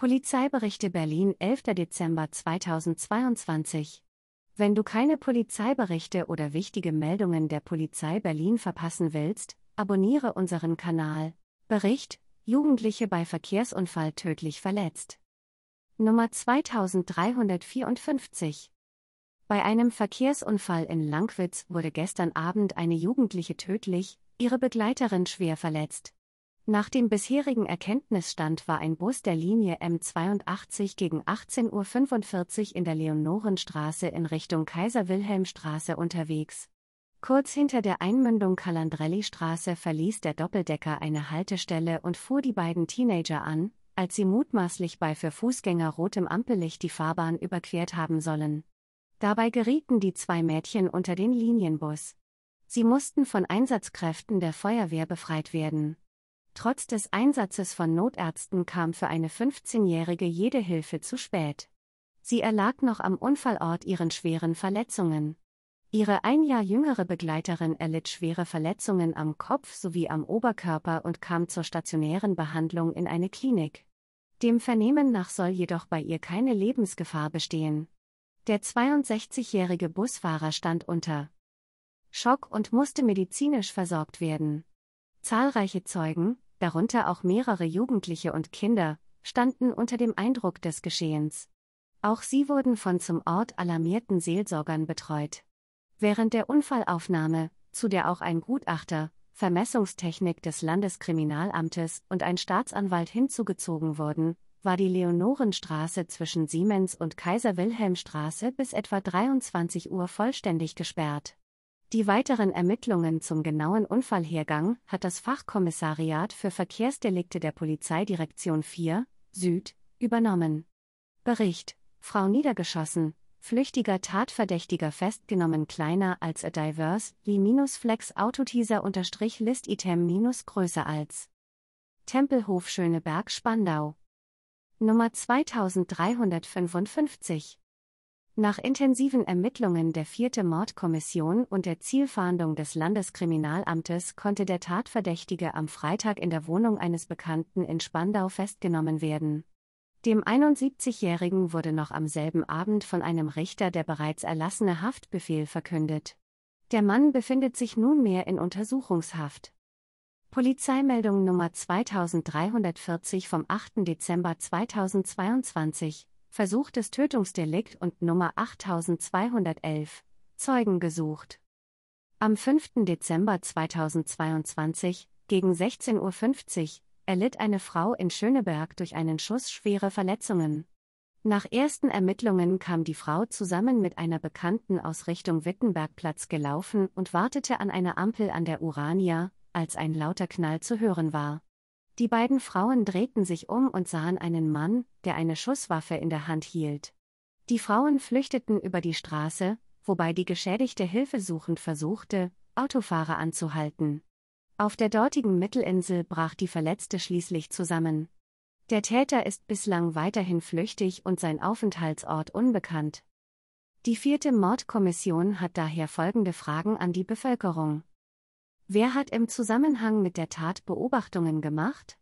Polizeiberichte Berlin 11. Dezember 2022 Wenn du keine Polizeiberichte oder wichtige Meldungen der Polizei Berlin verpassen willst, abonniere unseren Kanal. Bericht Jugendliche bei Verkehrsunfall tödlich verletzt. Nummer 2354 Bei einem Verkehrsunfall in Langwitz wurde gestern Abend eine Jugendliche tödlich, ihre Begleiterin schwer verletzt. Nach dem bisherigen Erkenntnisstand war ein Bus der Linie M82 gegen 18.45 Uhr in der Leonorenstraße in Richtung Kaiser-Wilhelm-Straße unterwegs. Kurz hinter der Einmündung Calandrelli-Straße verließ der Doppeldecker eine Haltestelle und fuhr die beiden Teenager an, als sie mutmaßlich bei für Fußgänger rotem Ampellicht die Fahrbahn überquert haben sollen. Dabei gerieten die zwei Mädchen unter den Linienbus. Sie mussten von Einsatzkräften der Feuerwehr befreit werden. Trotz des Einsatzes von Notärzten kam für eine 15-Jährige jede Hilfe zu spät. Sie erlag noch am Unfallort ihren schweren Verletzungen. Ihre ein Jahr jüngere Begleiterin erlitt schwere Verletzungen am Kopf sowie am Oberkörper und kam zur stationären Behandlung in eine Klinik. Dem Vernehmen nach soll jedoch bei ihr keine Lebensgefahr bestehen. Der 62-jährige Busfahrer stand unter Schock und musste medizinisch versorgt werden. Zahlreiche Zeugen, darunter auch mehrere Jugendliche und Kinder, standen unter dem Eindruck des Geschehens. Auch sie wurden von zum Ort alarmierten Seelsorgern betreut. Während der Unfallaufnahme, zu der auch ein Gutachter, Vermessungstechnik des Landeskriminalamtes und ein Staatsanwalt hinzugezogen wurden, war die Leonorenstraße zwischen Siemens und Kaiser-Wilhelm-Straße bis etwa 23 Uhr vollständig gesperrt. Die weiteren Ermittlungen zum genauen Unfallhergang hat das Fachkommissariat für Verkehrsdelikte der Polizeidirektion 4 Süd übernommen. Bericht: Frau niedergeschossen, flüchtiger Tatverdächtiger festgenommen kleiner als a diverse li-flex autoteaser unterstrich list item minus größer als Tempelhof Schöneberg Spandau Nummer 2355 nach intensiven Ermittlungen der vierte Mordkommission und der Zielfahndung des Landeskriminalamtes konnte der Tatverdächtige am Freitag in der Wohnung eines Bekannten in Spandau festgenommen werden. Dem 71-Jährigen wurde noch am selben Abend von einem Richter der bereits erlassene Haftbefehl verkündet. Der Mann befindet sich nunmehr in Untersuchungshaft. Polizeimeldung Nummer 2340 vom 8. Dezember 2022 versuchtes Tötungsdelikt und Nummer 8211, Zeugen gesucht. Am 5. Dezember 2022, gegen 16.50 Uhr, erlitt eine Frau in Schöneberg durch einen Schuss schwere Verletzungen. Nach ersten Ermittlungen kam die Frau zusammen mit einer Bekannten aus Richtung Wittenbergplatz gelaufen und wartete an einer Ampel an der Urania, als ein lauter Knall zu hören war. Die beiden Frauen drehten sich um und sahen einen Mann, der eine Schusswaffe in der Hand hielt. Die Frauen flüchteten über die Straße, wobei die Geschädigte hilfesuchend versuchte, Autofahrer anzuhalten. Auf der dortigen Mittelinsel brach die Verletzte schließlich zusammen. Der Täter ist bislang weiterhin flüchtig und sein Aufenthaltsort unbekannt. Die vierte Mordkommission hat daher folgende Fragen an die Bevölkerung. Wer hat im Zusammenhang mit der Tat Beobachtungen gemacht?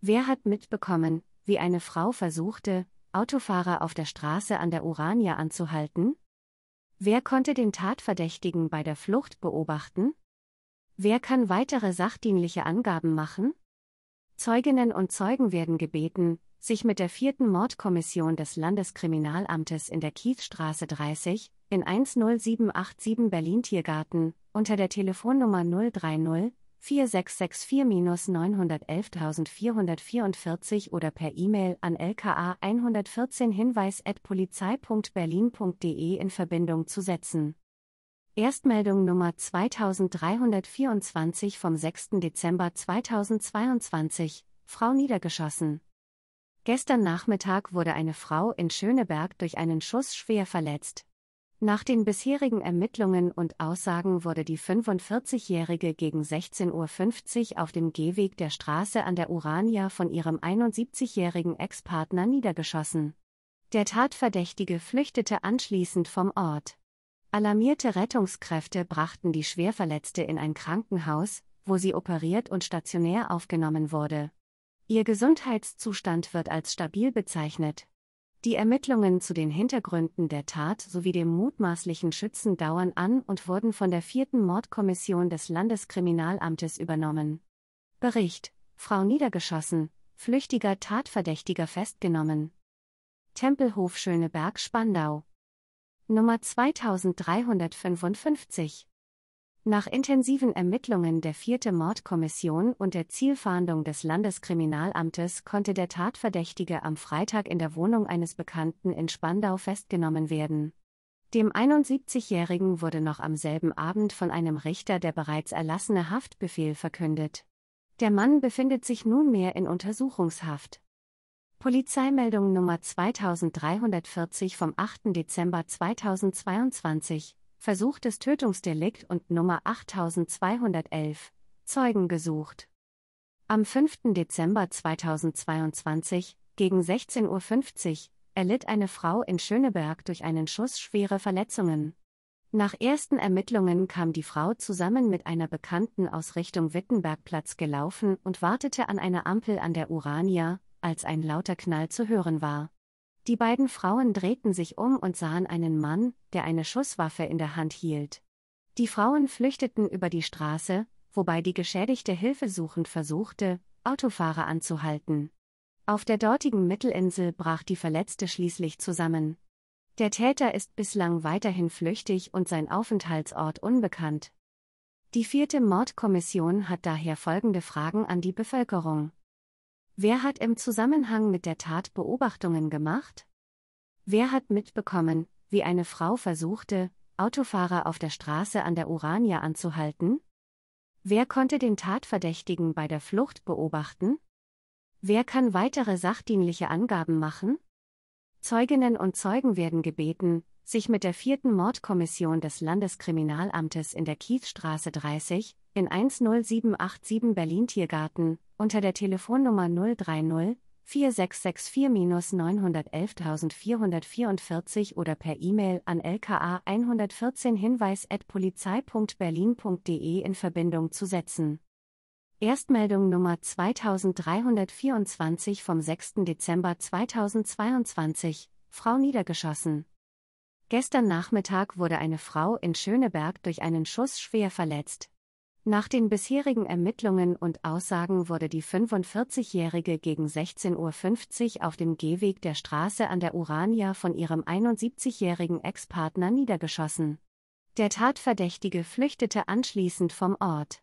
Wer hat mitbekommen, wie eine Frau versuchte, Autofahrer auf der Straße an der Urania anzuhalten? Wer konnte den Tatverdächtigen bei der Flucht beobachten? Wer kann weitere sachdienliche Angaben machen? Zeuginnen und Zeugen werden gebeten, sich mit der vierten Mordkommission des Landeskriminalamtes in der Kiezstraße 30 in 10787 Berlin Tiergarten unter der Telefonnummer 030 4664-911444 oder per E-Mail an lka114-hinweis.polizei.berlin.de in Verbindung zu setzen. Erstmeldung Nummer 2324 vom 6. Dezember 2022, Frau niedergeschossen. Gestern Nachmittag wurde eine Frau in Schöneberg durch einen Schuss schwer verletzt. Nach den bisherigen Ermittlungen und Aussagen wurde die 45-Jährige gegen 16.50 Uhr auf dem Gehweg der Straße an der Urania von ihrem 71-jährigen Ex-Partner niedergeschossen. Der Tatverdächtige flüchtete anschließend vom Ort. Alarmierte Rettungskräfte brachten die Schwerverletzte in ein Krankenhaus, wo sie operiert und stationär aufgenommen wurde. Ihr Gesundheitszustand wird als stabil bezeichnet. Die Ermittlungen zu den Hintergründen der Tat sowie dem mutmaßlichen Schützen dauern an und wurden von der vierten Mordkommission des Landeskriminalamtes übernommen. Bericht: Frau niedergeschossen, flüchtiger Tatverdächtiger festgenommen. Tempelhof Schöneberg Spandau. Nummer 2355 nach intensiven Ermittlungen der vierte Mordkommission und der Zielfahndung des Landeskriminalamtes konnte der Tatverdächtige am Freitag in der Wohnung eines Bekannten in Spandau festgenommen werden. Dem 71-Jährigen wurde noch am selben Abend von einem Richter der bereits erlassene Haftbefehl verkündet. Der Mann befindet sich nunmehr in Untersuchungshaft. Polizeimeldung Nummer 2340 vom 8. Dezember 2022 versuchtes Tötungsdelikt und Nummer 8211, Zeugen gesucht. Am 5. Dezember 2022, gegen 16.50 Uhr, erlitt eine Frau in Schöneberg durch einen Schuss schwere Verletzungen. Nach ersten Ermittlungen kam die Frau zusammen mit einer Bekannten aus Richtung Wittenbergplatz gelaufen und wartete an einer Ampel an der Urania, als ein lauter Knall zu hören war. Die beiden Frauen drehten sich um und sahen einen Mann, der eine Schusswaffe in der Hand hielt. Die Frauen flüchteten über die Straße, wobei die Geschädigte hilfesuchend versuchte, Autofahrer anzuhalten. Auf der dortigen Mittelinsel brach die Verletzte schließlich zusammen. Der Täter ist bislang weiterhin flüchtig und sein Aufenthaltsort unbekannt. Die vierte Mordkommission hat daher folgende Fragen an die Bevölkerung. Wer hat im Zusammenhang mit der Tat Beobachtungen gemacht? Wer hat mitbekommen, wie eine Frau versuchte, Autofahrer auf der Straße an der Urania anzuhalten? Wer konnte den Tatverdächtigen bei der Flucht beobachten? Wer kann weitere sachdienliche Angaben machen? Zeuginnen und Zeugen werden gebeten, sich mit der vierten Mordkommission des Landeskriminalamtes in der Kiezstraße 30 in 10787 Berlin Tiergarten unter der Telefonnummer 030 4664-911444 oder per E-Mail an lka 114 polizei.berlin.de in Verbindung zu setzen. Erstmeldung Nummer 2324 vom 6. Dezember 2022, Frau niedergeschossen. Gestern Nachmittag wurde eine Frau in Schöneberg durch einen Schuss schwer verletzt. Nach den bisherigen Ermittlungen und Aussagen wurde die 45-Jährige gegen 16.50 Uhr auf dem Gehweg der Straße an der Urania von ihrem 71-jährigen Ex-Partner niedergeschossen. Der Tatverdächtige flüchtete anschließend vom Ort.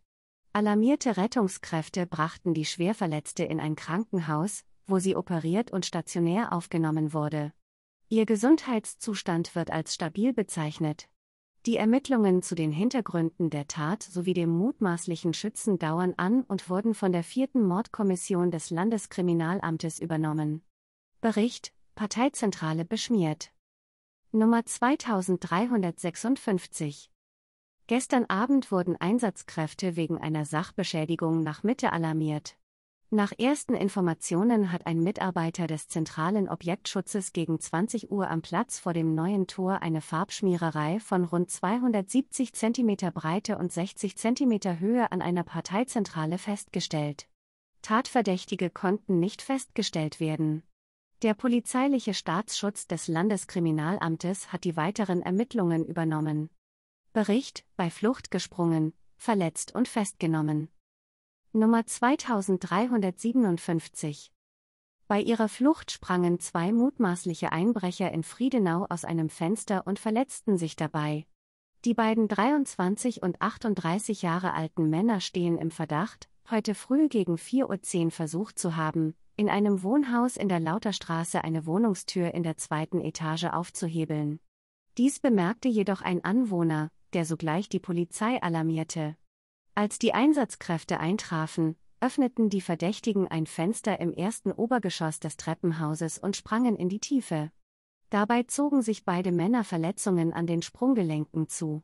Alarmierte Rettungskräfte brachten die Schwerverletzte in ein Krankenhaus, wo sie operiert und stationär aufgenommen wurde. Ihr Gesundheitszustand wird als stabil bezeichnet. Die Ermittlungen zu den Hintergründen der Tat sowie dem mutmaßlichen Schützen dauern an und wurden von der vierten Mordkommission des Landeskriminalamtes übernommen. Bericht Parteizentrale beschmiert. Nummer 2356 Gestern Abend wurden Einsatzkräfte wegen einer Sachbeschädigung nach Mitte alarmiert. Nach ersten Informationen hat ein Mitarbeiter des zentralen Objektschutzes gegen 20 Uhr am Platz vor dem neuen Tor eine Farbschmiererei von rund 270 cm Breite und 60 cm Höhe an einer Parteizentrale festgestellt. Tatverdächtige konnten nicht festgestellt werden. Der polizeiliche Staatsschutz des Landeskriminalamtes hat die weiteren Ermittlungen übernommen. Bericht, bei Flucht gesprungen, verletzt und festgenommen. Nummer 2357. Bei ihrer Flucht sprangen zwei mutmaßliche Einbrecher in Friedenau aus einem Fenster und verletzten sich dabei. Die beiden 23 und 38 Jahre alten Männer stehen im Verdacht, heute früh gegen 4.10 Uhr versucht zu haben, in einem Wohnhaus in der Lauterstraße eine Wohnungstür in der zweiten Etage aufzuhebeln. Dies bemerkte jedoch ein Anwohner, der sogleich die Polizei alarmierte. Als die Einsatzkräfte eintrafen, öffneten die Verdächtigen ein Fenster im ersten Obergeschoss des Treppenhauses und sprangen in die Tiefe. Dabei zogen sich beide Männer Verletzungen an den Sprunggelenken zu.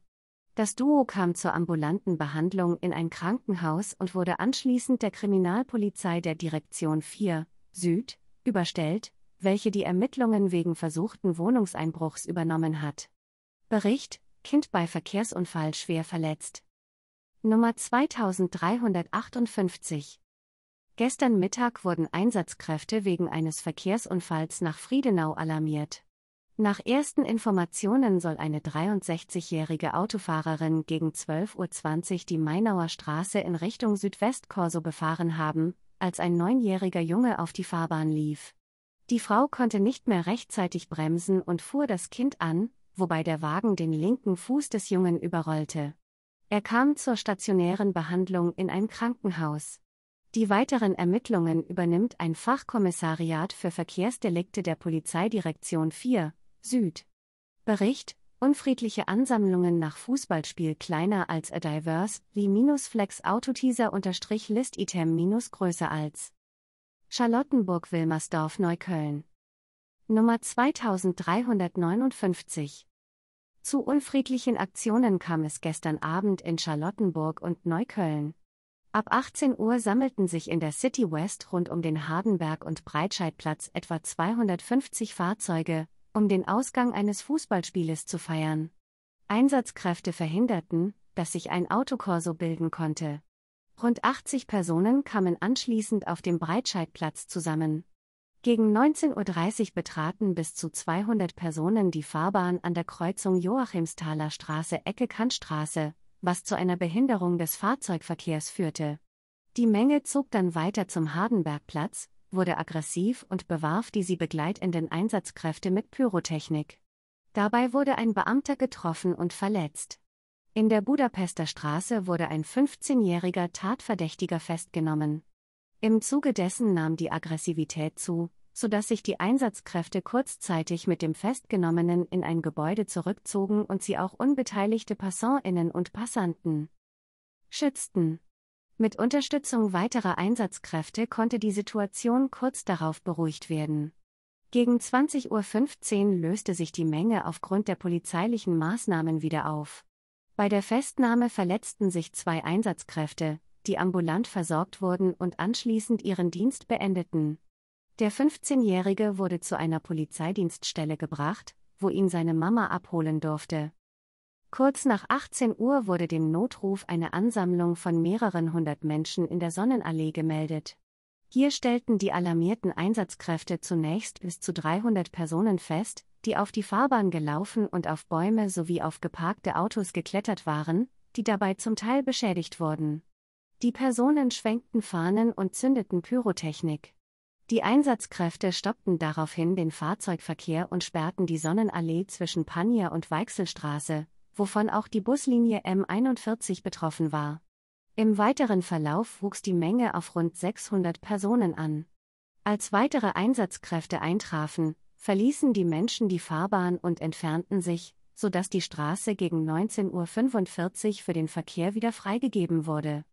Das Duo kam zur ambulanten Behandlung in ein Krankenhaus und wurde anschließend der Kriminalpolizei der Direktion 4 Süd überstellt, welche die Ermittlungen wegen versuchten Wohnungseinbruchs übernommen hat. Bericht: Kind bei Verkehrsunfall schwer verletzt. Nummer 2358. Gestern Mittag wurden Einsatzkräfte wegen eines Verkehrsunfalls nach Friedenau alarmiert. Nach ersten Informationen soll eine 63-jährige Autofahrerin gegen 12.20 Uhr die Mainauer Straße in Richtung Südwestkorso befahren haben, als ein neunjähriger Junge auf die Fahrbahn lief. Die Frau konnte nicht mehr rechtzeitig bremsen und fuhr das Kind an, wobei der Wagen den linken Fuß des Jungen überrollte. Er kam zur stationären Behandlung in ein Krankenhaus. Die weiteren Ermittlungen übernimmt ein Fachkommissariat für Verkehrsdelikte der Polizeidirektion 4 Süd. Bericht Unfriedliche Ansammlungen nach Fußballspiel kleiner als a diverse, li-flex autoteaser unterstrich list item minus größer als. Charlottenburg Wilmersdorf Neukölln. Nummer 2359 zu unfriedlichen Aktionen kam es gestern Abend in Charlottenburg und Neukölln. Ab 18 Uhr sammelten sich in der City West rund um den Hardenberg- und Breitscheidplatz etwa 250 Fahrzeuge, um den Ausgang eines Fußballspieles zu feiern. Einsatzkräfte verhinderten, dass sich ein Autokorso bilden konnte. Rund 80 Personen kamen anschließend auf dem Breitscheidplatz zusammen. Gegen 19.30 Uhr betraten bis zu 200 Personen die Fahrbahn an der Kreuzung Joachimsthaler Straße-Ecke Kantstraße, was zu einer Behinderung des Fahrzeugverkehrs führte. Die Menge zog dann weiter zum Hardenbergplatz, wurde aggressiv und bewarf die sie begleitenden Einsatzkräfte mit Pyrotechnik. Dabei wurde ein Beamter getroffen und verletzt. In der Budapester Straße wurde ein 15-jähriger Tatverdächtiger festgenommen. Im Zuge dessen nahm die Aggressivität zu, sodass sich die Einsatzkräfte kurzzeitig mit dem Festgenommenen in ein Gebäude zurückzogen und sie auch unbeteiligte Passantinnen und Passanten schützten. Mit Unterstützung weiterer Einsatzkräfte konnte die Situation kurz darauf beruhigt werden. Gegen 20.15 Uhr löste sich die Menge aufgrund der polizeilichen Maßnahmen wieder auf. Bei der Festnahme verletzten sich zwei Einsatzkräfte, die ambulant versorgt wurden und anschließend ihren Dienst beendeten. Der 15-Jährige wurde zu einer Polizeidienststelle gebracht, wo ihn seine Mama abholen durfte. Kurz nach 18 Uhr wurde dem Notruf eine Ansammlung von mehreren hundert Menschen in der Sonnenallee gemeldet. Hier stellten die alarmierten Einsatzkräfte zunächst bis zu 300 Personen fest, die auf die Fahrbahn gelaufen und auf Bäume sowie auf geparkte Autos geklettert waren, die dabei zum Teil beschädigt wurden. Die Personen schwenkten Fahnen und zündeten Pyrotechnik. Die Einsatzkräfte stoppten daraufhin den Fahrzeugverkehr und sperrten die Sonnenallee zwischen Panier und Weichselstraße, wovon auch die Buslinie M41 betroffen war. Im weiteren Verlauf wuchs die Menge auf rund 600 Personen an. Als weitere Einsatzkräfte eintrafen, verließen die Menschen die Fahrbahn und entfernten sich, sodass die Straße gegen 19.45 Uhr für den Verkehr wieder freigegeben wurde.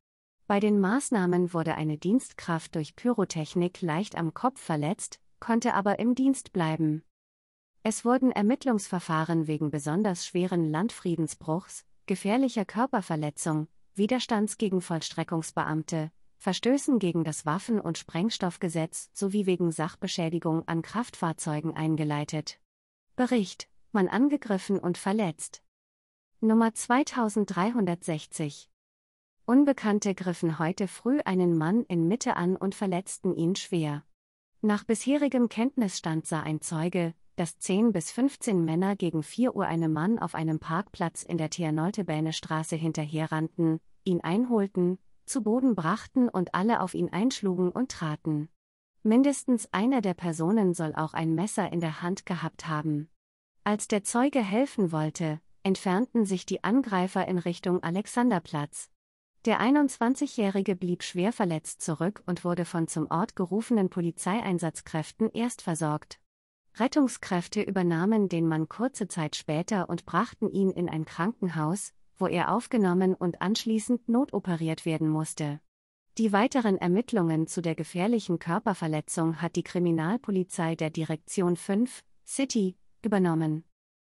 Bei den Maßnahmen wurde eine Dienstkraft durch Pyrotechnik leicht am Kopf verletzt, konnte aber im Dienst bleiben. Es wurden Ermittlungsverfahren wegen besonders schweren Landfriedensbruchs, gefährlicher Körperverletzung, Widerstands gegen Vollstreckungsbeamte, Verstößen gegen das Waffen- und Sprengstoffgesetz sowie wegen Sachbeschädigung an Kraftfahrzeugen eingeleitet. Bericht: Man angegriffen und verletzt. Nummer 2360 Unbekannte griffen heute früh einen Mann in Mitte an und verletzten ihn schwer. Nach bisherigem Kenntnisstand sah ein Zeuge, dass 10 bis 15 Männer gegen 4 Uhr einem Mann auf einem Parkplatz in der Tiernoltebäne Straße hinterherrannten, ihn einholten, zu Boden brachten und alle auf ihn einschlugen und traten. Mindestens einer der Personen soll auch ein Messer in der Hand gehabt haben. Als der Zeuge helfen wollte, entfernten sich die Angreifer in Richtung Alexanderplatz. Der 21-Jährige blieb schwer verletzt zurück und wurde von zum Ort gerufenen Polizeieinsatzkräften erst versorgt. Rettungskräfte übernahmen den Mann kurze Zeit später und brachten ihn in ein Krankenhaus, wo er aufgenommen und anschließend notoperiert werden musste. Die weiteren Ermittlungen zu der gefährlichen Körperverletzung hat die Kriminalpolizei der Direktion 5, City, übernommen.